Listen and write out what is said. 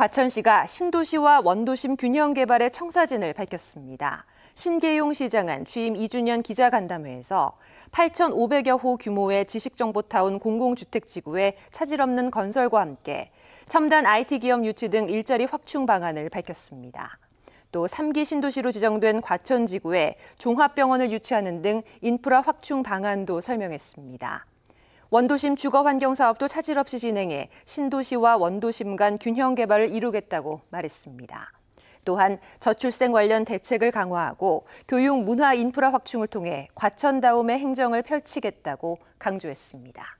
과천시가 신도시와 원도심 균형 개발의 청사진을 밝혔습니다. 신계용 시장은 취임 2주년 기자간담회에서 8,500여 호 규모의 지식정보타운 공공주택지구의 차질 없는 건설과 함께 첨단 IT 기업 유치 등 일자리 확충 방안을 밝혔습니다. 또 3기 신도시로 지정된 과천 지구에 종합병원을 유치하는 등 인프라 확충 방안도 설명했습니다. 원도심 주거환경사업도 차질 없이 진행해 신도시와 원도심 간 균형 개발을 이루겠다고 말했습니다. 또한 저출생 관련 대책을 강화하고 교육 문화 인프라 확충을 통해 과천다움의 행정을 펼치겠다고 강조했습니다.